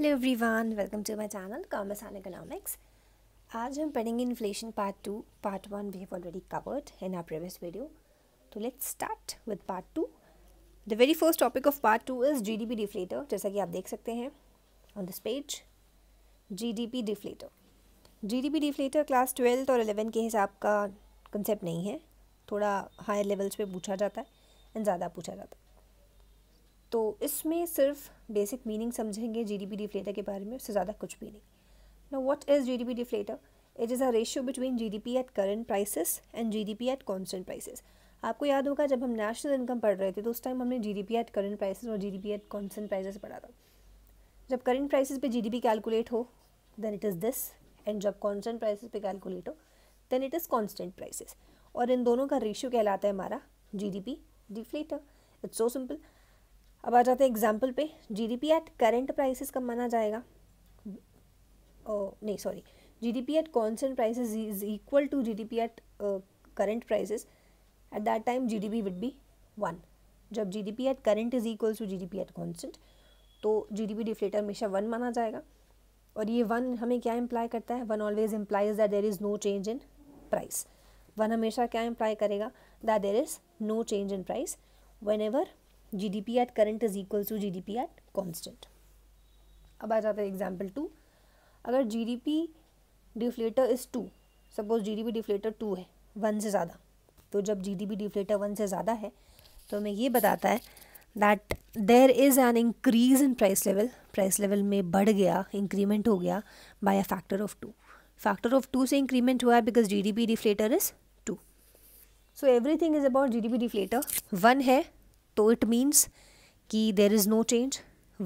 Hello everyone welcome to my channel commerce and economics आज हम पढ़ेंगे inflation part two part one we have already covered in our previous video तो let's start with part two the very first topic of part two is GDP deflator जैसा कि आप देख सकते हैं on this page GDP deflator GDP deflator class twelfth और eleven के हिसाब का कंसेप्ट नहीं है थोड़ा हायर लेवल्स पर पूछा जाता है एंड ज़्यादा पूछा जाता है तो इसमें सिर्फ बेसिक मीनिंग समझेंगे जी डी डिफ्लेटर के बारे में उससे ज़्यादा कुछ भी नहीं ना is G D deflator it is a ratio between G D P at current prices and G D P at constant prices आपको याद होगा जब हम नेशनल इनकम पढ़ रहे थे तो उस टाइम हमने G D P at current prices और G D P at constant prices पढ़ा था जब करेंट प्राइसिस पे जी डी पी कैलकुलेट हो then it is this and जब कांस्टेंट प्राइसिस पे कैलकुलेट हो then it is constant prices और इन दोनों का रेशियो कहलाता है हमारा G D P deflator it's so simple अब आ जाते हैं एग्जाम्पल पे जीडीपी एट करेंट प्राइसेस कब माना जाएगा ओ, नहीं sorry GDP at constant prices is equal to GDP at current prices at that time GDP would be one जब GDP at current is equal to GDP at constant तो GDP deflator हमेशा one माना जाएगा और ये one हमें क्या imply करता है one always implies that there is no change in price one हमेशा क्या इम्प्लाई करेगा that there is no change in price whenever G D P at current is equal to G D P at constant अब आ जाता है example two अगर G D P deflator is two suppose G D P deflator two है one से ज़्यादा तो जब G D P deflator one से ज़्यादा है तो हमें ये बताता है that there is an increase in price level price level में बढ़ गया इंक्रीमेंट हो गया by a factor of two factor of two से इंक्रीमेंट हुआ है because G D P deflator is two so everything is about G D P deflator one है तो इट मीन्स कि there is no change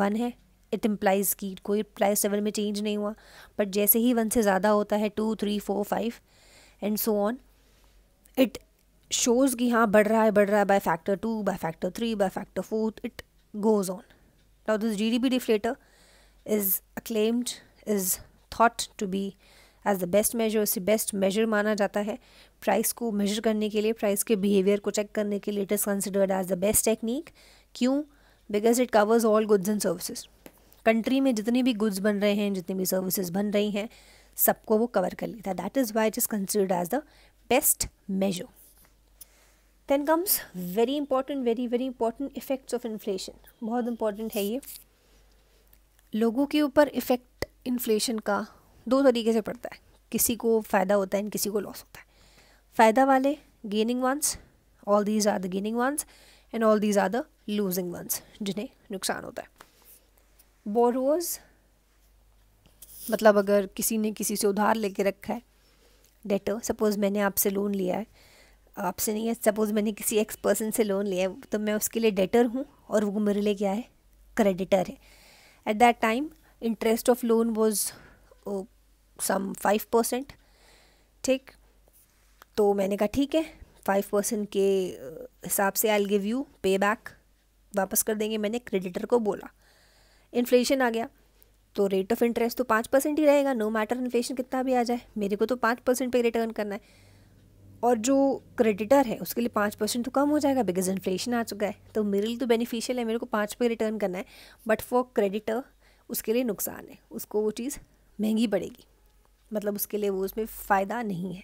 one है it implies कि कोई price level में चेंज नहीं हुआ बट जैसे ही वन से ज़्यादा होता है two three four five and so on it shows कि हाँ बढ़ रहा है बढ़ रहा है by factor two by factor three by factor fourth it goes on now this G D B deflator is acclaimed is thought to be as the best measure उसे best measure माना जाता है प्राइस को major करने के लिए price के behaviour को चेक करने के लिए it is considered as the best technique क्यों because it covers all goods and services country में जितने भी गुड्स बन रहे हैं जितनी भी सर्विसेज बन रही हैं सबको वो कवर कर लेता है that is why it is considered as the best measure then comes very important very very important effects of inflation बहुत इंपॉर्टेंट है ये लोगों के ऊपर इफ़ेक्ट इन्फ्लेशन का दो तरीके से पड़ता है किसी को फ़ायदा होता है एंड किसी को लॉस होता है फ़ायदा वाले gaining ones all these are the gaining ones and all these are the losing ones जिन्हें नुकसान होता है बोरोज मतलब अगर किसी ने किसी से उधार लेके रखा है डेटर सपोज़ मैंने आपसे लोन लिया है आपसे नहीं है सपोज़ मैंने किसी एक्स पर्सन से लोन लिया है तो मैं उसके लिए डेटर हूँ और वो मेरे लिए क्या है क्रेडिटर है at that time interest of loan was some five percent ठीक तो मैंने कहा ठीक है फाइव परसेंट के हिसाब से I give you pay back वापस कर देंगे मैंने क्रेडिटर को बोला इन्फ्लेशन आ गया तो रेट ऑफ इंटरेस्ट तो पाँच परसेंट ही रहेगा नो मैटर इन्फ्लेशन कितना भी आ जाए मेरे को तो पाँच परसेंट पर रिटर्न करना है और जो क्रेडिटर है उसके लिए पाँच परसेंट तो कम हो जाएगा बिकॉज इन्फ्लेशन आ चुका है तो मेरे लिए तो बेनिफिशियल है मेरे को पाँच पे रिटर्न करना है बट फॉर क्रेडिटर उसके लिए नुकसान है उसको वो चीज़ महंगी पड़ेगी मतलब उसके लिए वो उसमें फ़ायदा नहीं है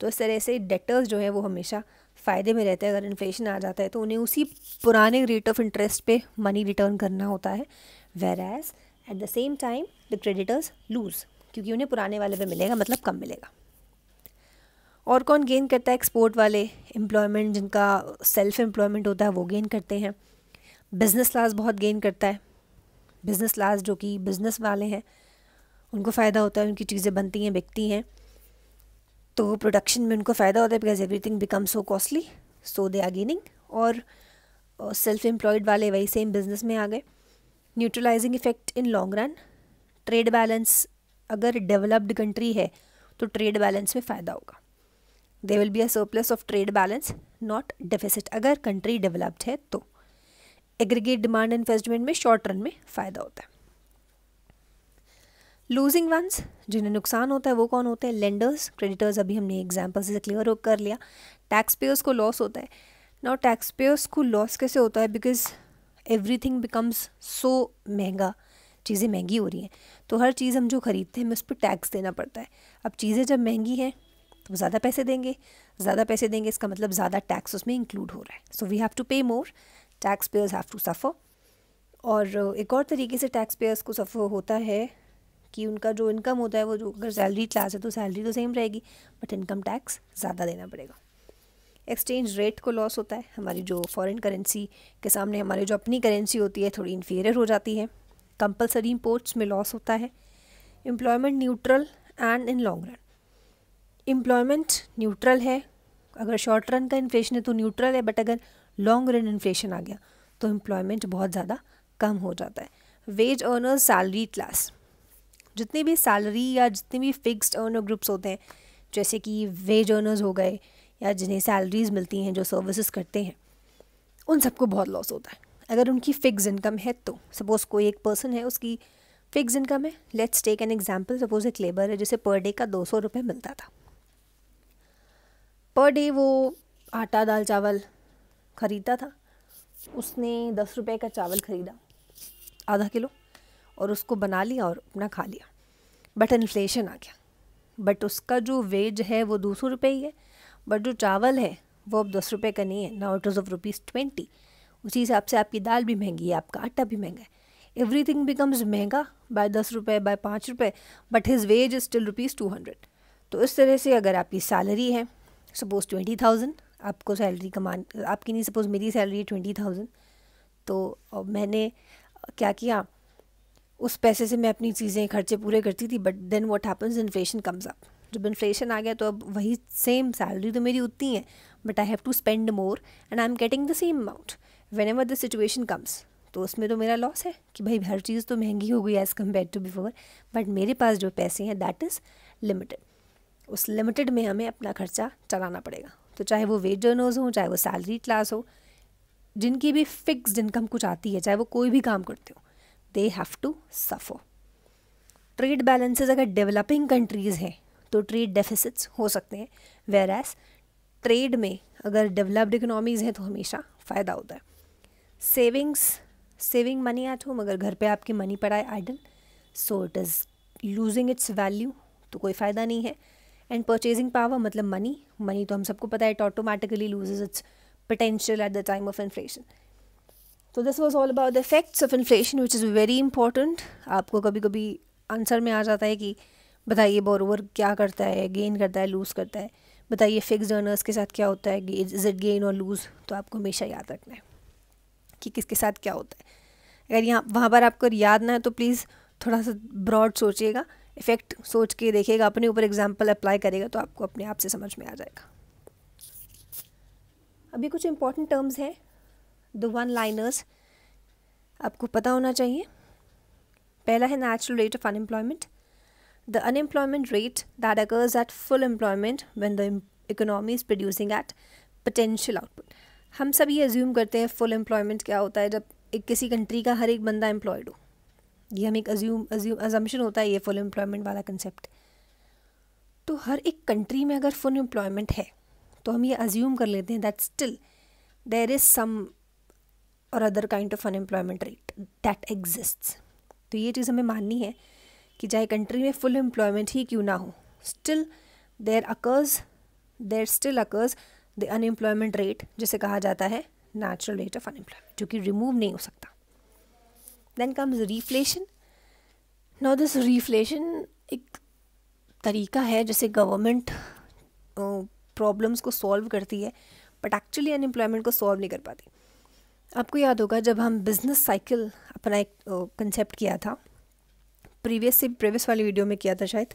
तो इस तरह से डेटर्स जो है वो हमेशा फ़ायदे में रहते हैं अगर इन्फ्लेशन आ जाता है तो उन्हें उसी पुराने रेट ऑफ इंटरेस्ट पे मनी रिटर्न करना होता है whereas at the same time the creditors lose क्योंकि उन्हें पुराने वाले पे मिलेगा मतलब कम मिलेगा और कौन गेन करता है एक्सपोर्ट वाले एम्प्लॉयमेंट जिनका सेल्फ एम्प्लॉयमेंट होता है वो गेन करते हैं बिज़नेस क्लास बहुत गेन करता है बिज़नेस क्लास जो कि बिज़नेस वाले हैं उनको फ़ायदा होता है उनकी चीज़ें बनती हैं बिकती हैं तो प्रोडक्शन में उनको फ़ायदा होता है because everything become so costly so they are gaining और सेल्फ एम्प्लॉयड वाले वही सेम बिजनेस में आ गए neutralising effect in long run trade balance अगर डेवलप्ड कंट्री है तो ट्रेड बैलेंस में फ़ायदा होगा they will be a surplus of trade balance not deficit अगर कंट्री डेवलप्ड है तो एग्रीगेट डिमांड इन्वेस्टमेंट में शॉर्ट रन में फ़ायदा होता है लूजिंग वंस जिन्हें नुकसान होता है वो कौन होते हैं लेंडर्स क्रेडिटर्स अभी हमने एग्जाम्पल से क्लियर कर लिया टैक्स पेयर्स को लॉस होता है नाउ टैक्स पेयर्स को लॉस कैसे होता है बिकॉज एवरीथिंग बिकम्स सो महंगा चीज़ें महंगी हो रही हैं तो हर चीज़ हम जो ख़रीदते हैं हमें उस पर टैक्स देना पड़ता है अब चीज़ें जब महंगी हैं तो ज़्यादा पैसे देंगे ज़्यादा पैसे देंगे इसका मतलब ज़्यादा टैक्स उसमें इंक्लूड हो रहा है so we have to pay more taxpayers have to suffer और एक और तरीके से टैक्स पेयर्स को सफ़र होता है कि उनका जो इनकम होता है वो जो अगर सैलरी क्लास है तो सैलरी तो सेम रहेगी बट इनकम टैक्स ज़्यादा देना पड़ेगा एक्सचेंज रेट को लॉस होता है हमारी जो फॉरेन करेंसी के सामने हमारी जो अपनी करेंसी होती है थोड़ी इन्फीरियर हो जाती है कंपलसरी इम्पोर्ट्स में लॉस होता है employment neutral and in long run employment neutral है अगर शॉर्ट रन का इन्फ्लेशन है तो न्यूट्रल है बट अगर लॉन्ग रन इन्फ्लेशन आ गया तो एम्प्लॉयमेंट बहुत ज़्यादा कम हो जाता है वेज अर्नर्स सैलरी क्लास जितनी भी सैलरी या जितने भी फिक्स्ड अर्नर ग्रुप्स होते हैं जैसे कि वेज अर्नर्स हो गए या जिन्हें सैलरीज मिलती हैं जो सर्विसेज करते हैं उन सबको बहुत लॉस होता है अगर उनकी फ़िक्स इनकम है तो सपोज़ कोई एक पर्सन है उसकी फ़िक्स इनकम है let's take an example suppose एक लेबर है जिसे पर डे का दो सौ रुपये मिलता था पर डे वो आटा दाल चावल ख़रीदता था उसने दस रुपये का चावल ख़रीदा आधा किलो और उसको बना लिया और अपना खा लिया बट इन्फ्लेशन आ गया बट उसका जो वेज है वो दो सौ रुपये ही है बट जो चावल है वो अब दस रुपये का नहीं है ना it is of rupees twenty उसी हिसाब से आपकी दाल भी महंगी है आपका आटा भी महंगा है एवरी थिंग बिकम्स महंगा बाय दस रुपये बाय पाँच रुपये but his wage is still rupees two hundred तो इस तरह से अगर आपकी सैलरी है सपोज़ ट्वेंटी थाउजेंड आपको सैलरी कमान आपकी नहीं सपोज़ मेरी सैलरी है ट्वेंटी थाउजेंड तो मैंने क्या किया उस पैसे से मैं अपनी चीज़ें खर्चे पूरे करती थी but then what happens inflation comes up जब इन्फ्लेशन आ गया तो अब वही सेम सैलरी तो मेरी उतनी है but I have to spend more and I am getting the same amount whenever the situation comes तो उसमें तो मेरा लॉस है कि भाई हर चीज़ तो महंगी हो गई as compare to before but मेरे पास जो पैसे हैं दैट इज़ लिमिटेड उस लिमिटेड में हमें अपना खर्चा चलाना पड़ेगा तो चाहे वो वेज अर्नर्स हों चाहे वो सैलरी क्लास हो जिनकी भी फिक्स इनकम कुछ आती है चाहे वो कोई भी काम करते हो they have to suffer trade balances अगर डेवलपिंग कंट्रीज़ हैं तो ट्रेड डेफिसिट्स हो सकते हैं वेर एज ट्रेड में अगर डेवलप्ड इकनॉमीज़ हैं तो हमेशा फ़ायदा होता है savings saving money at home अगर घर पे आपकी मनी पड़ा है idle so it is losing its value तो कोई फ़ायदा नहीं है एंड परचेजिंग पावर मतलब मनी मनी तो हम सबको पता है it automatically loses its potential at the time of inflation तो this was all about the effects of inflation which is very important आपको कभी कभी आंसर में आ जाता है कि बताइए बोरोवर क्या करता है गेन करता है लूज़ करता है बताइए फिक्स अर्नर्स के साथ क्या होता है इज़ इट गेन और लूज़ तो आपको हमेशा याद रखना है कि किसके साथ क्या होता है अगर यहाँ वहाँ पर आपको याद ना है तो प्लीज़ थोड़ा सा ब्रॉड सोचिएगा इफ़ेक्ट सोच के देखेगा अपने ऊपर एग्जाम्पल अप्लाई करेगा तो आपको अपने आप से समझ में आ जाएगा अभी कुछ इंपॉर्टेंट टर्म्स हैं द वन लाइनर्स आपको पता होना चाहिए पहला है natural rate of unemployment the unemployment rate that occurs at full employment when the economy is producing at potential output हम सब ये एज्यूम करते हैं फुल एम्प्लॉयमेंट क्या होता है जब एक किसी कंट्री का हर एक बंदा एम्प्लॉयड हो ये हम एक अज्यूम अज्यूम अजम्पन होता है ये फुल एम्प्लॉयमेंट वाला कंसेप्ट तो हर एक कंट्री में अगर फुल एम्प्लॉयमेंट है तो हम ये अज्यूम कर लेते हैं that still there is some और other kind of unemployment rate that exists तो ये चीज़ हमें माननी है कि चाहे कंट्री में फुल एम्प्लॉयमेंट ही क्यों ना हो still there occurs there still occurs the unemployment rate जिसे कहा जाता है नेचुरल रेट ऑफ अनएम्प्लॉयमेंट जो कि रिमूव नहीं हो सकता then comes reflation no this reflation एक तरीका है जैसे गवर्नमेंट प्रॉब्लम्स को सॉल्व करती है बट एक्चुअली अनएम्प्लॉयमेंट को सॉल्व नहीं कर पाती आपको याद होगा जब हम बिज़नेस साइकिल अपना एक कंसेप्ट किया था प्रीवियस से प्रीवियस वाली वीडियो में किया था शायद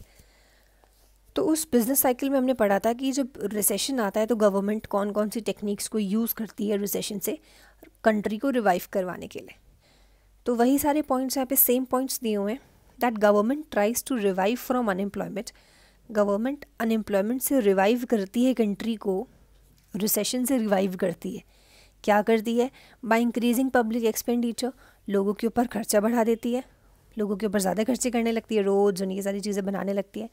तो उस बिज़नेस साइकिल में हमने पढ़ा था कि जब रिसेशन आता है तो गवर्नमेंट कौन कौन सी टेक्निक्स को यूज़ करती है रिसेशन से कंट्री को रिवाइव करवाने के लिए तो वही सारे पॉइंट्स यहाँ पे सेम पॉइंट्स दिए हुए हैं that government tries to revive from unemployment government unemployment से रिवाइव करती है कंट्री को रिसेशन से रिवाइव करती है क्या करती है बाई इंक्रीजिंग पब्लिक एक्सपेंडिचर लोगों के ऊपर खर्चा बढ़ा देती है लोगों के ऊपर ज़्यादा खर्चे करने लगती है रोड्स उनकी सारी चीज़ें बनाने लगती है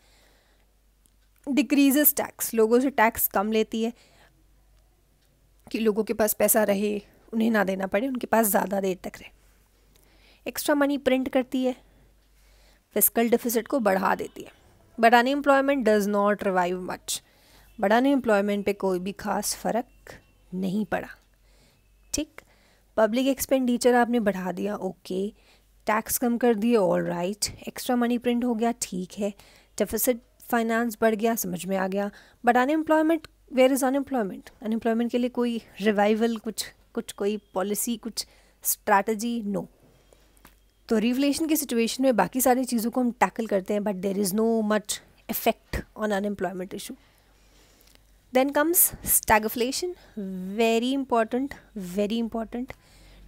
डिक्रीजेस टैक्स लोगों से टैक्स कम लेती है कि लोगों के पास पैसा रहे उन्हें ना देना पड़े उनके पास ज़्यादा देर तक रहे एक्स्ट्रा मनी प्रिंट करती है फिजिकल डिफिसिट को बढ़ा देती है but unemployment does not revive much but unemployment पे कोई भी खास फ़र्क नहीं पड़ा ठीक पब्लिक एक्सपेंडिचर आपने बढ़ा दिया ओके टैक्स कम कर दिए all right extra money print हो गया ठीक है डेफिसिट फाइनेंस बढ़ गया समझ में आ गया but unemployment where is unemployment unemployment के लिए कोई रिवाइवल कुछ कुछ कोई पॉलिसी कुछ स्ट्रैटेजी नो no. तो रिवलेशन की सिचुएशन में बाकी सारी चीज़ों को हम टैकल करते हैं but there is no much effect on unemployment issue then comes stagflation very important very important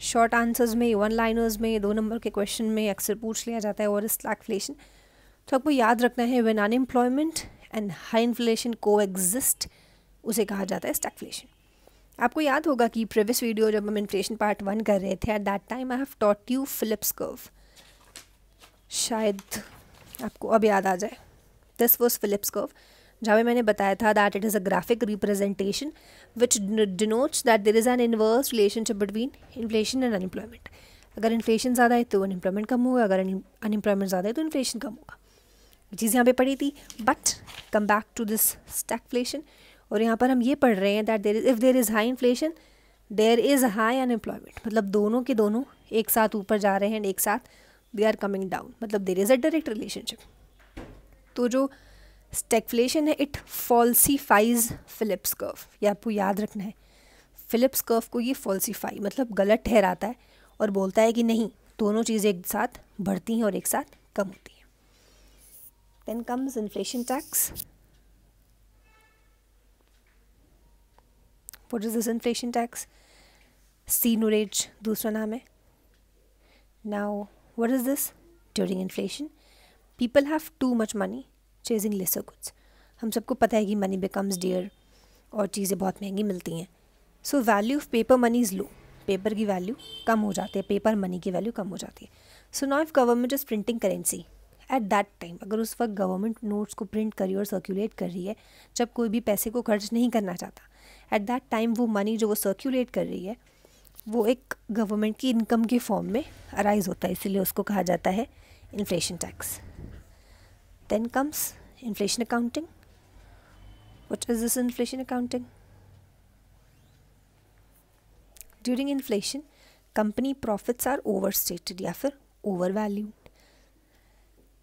short answers में वन लाइनर्स में दो नंबर के क्वेश्चन में अक्सर पूछ लिया जाता है और स्टैगफ्लेशन तो आपको याद रखना है when unemployment and high inflation coexist उसे कहा जाता है स्टैगफ्लेशन आपको याद होगा कि प्रीवियस वीडियो जब हम इन्फ्लेशन पार्ट वन कर रहे थे at that time I have taught you Phillips curve शायद आपको अब याद आ जाए दिस वॉज फिलिप्स कर्व जहाँ पर मैंने बताया था that it is a graphic representation which denotes that there is an inverse relationship between inflation and unemployment अगर इन्फ्लेशन ज़्यादा है तो अनएम्प्लॉयमेंट कम होगा अगर अनएम्प्लॉयमेंट ज़्यादा है तो इन्फ्लेशन कम होगा चीज़ यहाँ पे पढ़ी थी but come back to this stagflation और यहाँ पर हम ये पढ़ रहे हैं that there if there is high inflation there is high unemployment मतलब दोनों के दोनों एक साथ ऊपर जा रहे हैं एंड एक साथ दे आर कमिंग डाउन मतलब there is a direct relationship तो जो स्टेकफ्लेशन है इट फॉल्सीफाइज फिलिप्स कर्व ये आपको याद रखना है फिलिप्स कर्व को ये फॉल्सीफाई मतलब गलत ठहराता है और बोलता है कि नहीं दोनों चीज़ें एक साथ बढ़ती हैं और एक साथ कम होती हैं then comes inflation tax what is this inflation tax seigniorage दूसरा नाम है now what is this during inflation people have too much money chasing lesser goods हम सबको पता है कि मनी बिकम्स डियर और चीज़ें बहुत महंगी मिलती हैं so value of paper money is low paper की वैल्यू कम हो जाती है पेपर मनी की वैल्यू कम हो जाती है so now if government is printing currency at that time अगर उस वक्त गवर्नमेंट नोट्स को प्रिंट कर रही है और सर्कुलेट कर रही है जब कोई भी पैसे को खर्च नहीं करना चाहता एट दैट टाइम वो मनी जो वो सर्कुलेट कर रही है वो एक गवर्नमेंट की इनकम के फॉर्म में अराइज होता है इसीलिए उसको कहा जाता है inflation tax then comes inflation accounting. What is this inflation accounting? During inflation, company profits are overstated या फिर overvalued.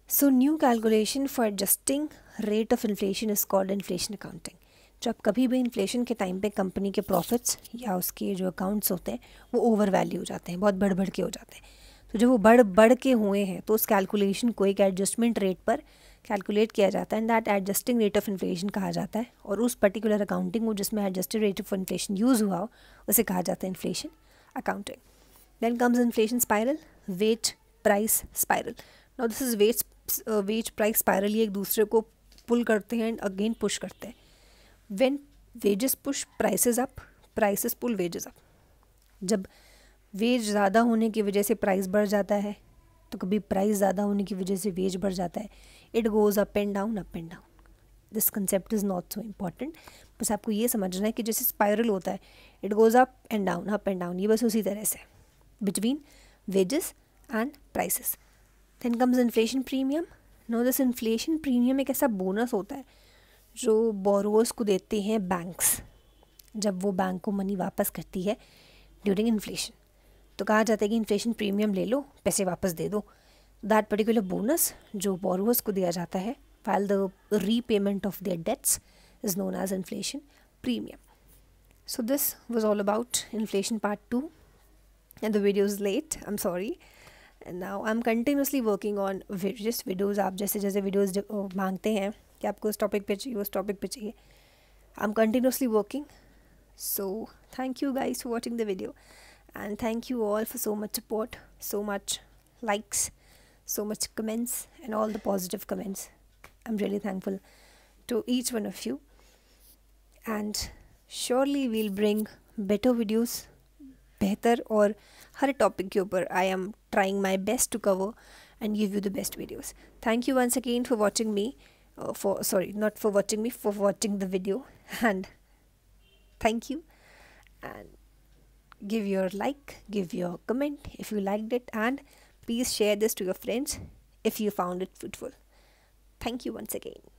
So new calculation for adjusting rate of inflation is called inflation accounting. जो आप कभी भी इन्फ्लेशन के time पे company के profits या उसके जो अकाउंट्स होते हैं वो ओवर वैल्यू हो जाते हैं बहुत बढ़ बढ़ के हो जाते हैं तो जब वो बढ़ बढ़ के हुए हैं तो उस कैलकुलेशन को एक एडजस्टमेंट रेट पर कैलकुलेट किया जाता है and that adjusting rate of inflation कहा जाता है और उस पर्टिकुलर अकाउंटिंग को जिसमें adjusted rate of inflation use हुआ हो उसे कहा जाता है inflation accounting then comes inflation spiral wage price spiral now this is wage wage price spiral ये एक दूसरे को पुल करते हैं एंड अगेन पुश करते हैं when wages push prices up prices pull wages up जब वेज ज़्यादा होने की वजह से प्राइस बढ़ जाता है तो कभी प्राइस ज़्यादा होने की वजह से वेज बढ़ जाता है it goes up and down up and down this concept is not so important बस आपको ये समझना है कि जैसे स्पायरल होता है it goes up and down up and down ये बस उसी तरह से between wages and prices then comes inflation premium no this inflation premium एक ऐसा बोनस होता है जो बोरोस को देते हैं बैंक्स जब वो बैंक को मनी वापस करती है ड्यूरिंग इन्फ्लेशन तो कहा जाता है कि इन्फ्लेशन प्रीमियम ले लो पैसे वापस दे दो that particular bonus जो borrowers को दिया जाता while the repayment of their debts is known as inflation premium. So this was all about inflation part 2 and the video is late I'm sorry and now I'm continuously working on various videos आप just जैसे videos मांगते हैं कि आपको उस topic पे चाहिए topic I'm continuously working so thank you guys for watching the video and thank you all for so much support so much likes so much comments and all the positive comments. I'm really thankful to each one of you. And surely we'll bring better videos, better or her topic ke I am trying my best to cover and give you the best videos. Thank you once again for watching me. Uh, for sorry, not for watching me, for watching the video. And thank you. And give your like, give your comment if you liked it and Please share this to your friends if you found it fruitful. Thank you once again.